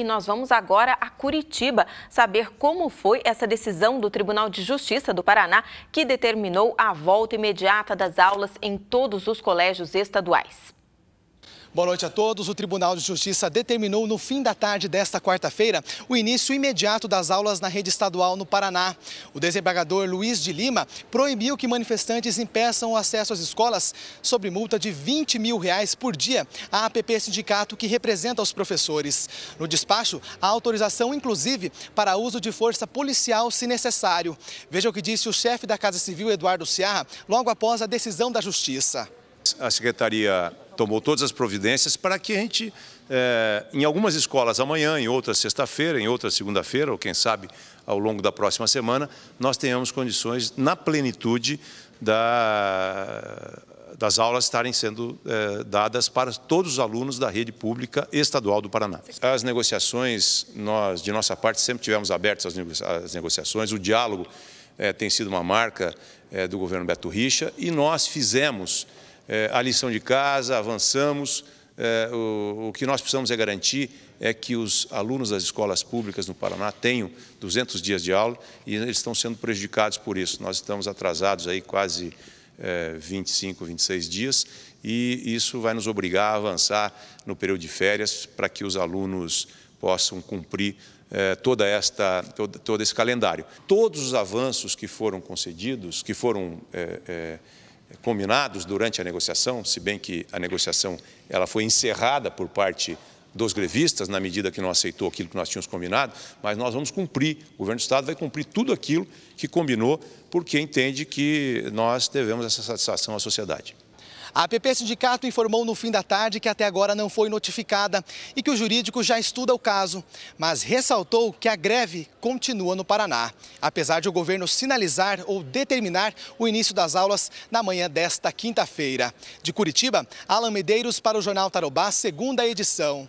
e nós vamos agora a Curitiba saber como foi essa decisão do Tribunal de Justiça do Paraná que determinou a volta imediata das aulas em todos os colégios estaduais. Boa noite a todos. O Tribunal de Justiça determinou no fim da tarde desta quarta-feira o início imediato das aulas na rede estadual no Paraná. O desembargador Luiz de Lima proibiu que manifestantes impeçam o acesso às escolas sobre multa de 20 mil reais por dia à APP Sindicato que representa os professores. No despacho, há autorização inclusive para uso de força policial se necessário. Veja o que disse o chefe da Casa Civil, Eduardo Ciarra, logo após a decisão da Justiça. A Secretaria tomou todas as providências para que a gente, é, em algumas escolas amanhã, em outras sexta-feira, em outras segunda-feira, ou quem sabe ao longo da próxima semana, nós tenhamos condições, na plenitude da, das aulas estarem sendo é, dadas para todos os alunos da rede pública estadual do Paraná. As negociações, nós, de nossa parte, sempre tivemos abertas as negociações, o diálogo é, tem sido uma marca do governo Beto Richa, e nós fizemos é, a lição de casa, avançamos. É, o, o que nós precisamos é garantir é que os alunos das escolas públicas no Paraná tenham 200 dias de aula e eles estão sendo prejudicados por isso. Nós estamos atrasados aí quase 25, é, 26 dias e isso vai nos obrigar a avançar no período de férias para que os alunos possam cumprir toda esta, todo, todo esse calendário. Todos os avanços que foram concedidos, que foram é, é, combinados durante a negociação, se bem que a negociação ela foi encerrada por parte dos grevistas, na medida que não aceitou aquilo que nós tínhamos combinado, mas nós vamos cumprir, o governo do Estado vai cumprir tudo aquilo que combinou, porque entende que nós devemos essa satisfação à sociedade. A APP Sindicato informou no fim da tarde que até agora não foi notificada e que o jurídico já estuda o caso, mas ressaltou que a greve continua no Paraná, apesar de o governo sinalizar ou determinar o início das aulas na manhã desta quinta-feira. De Curitiba, Alan Medeiros para o Jornal Tarobá, segunda edição.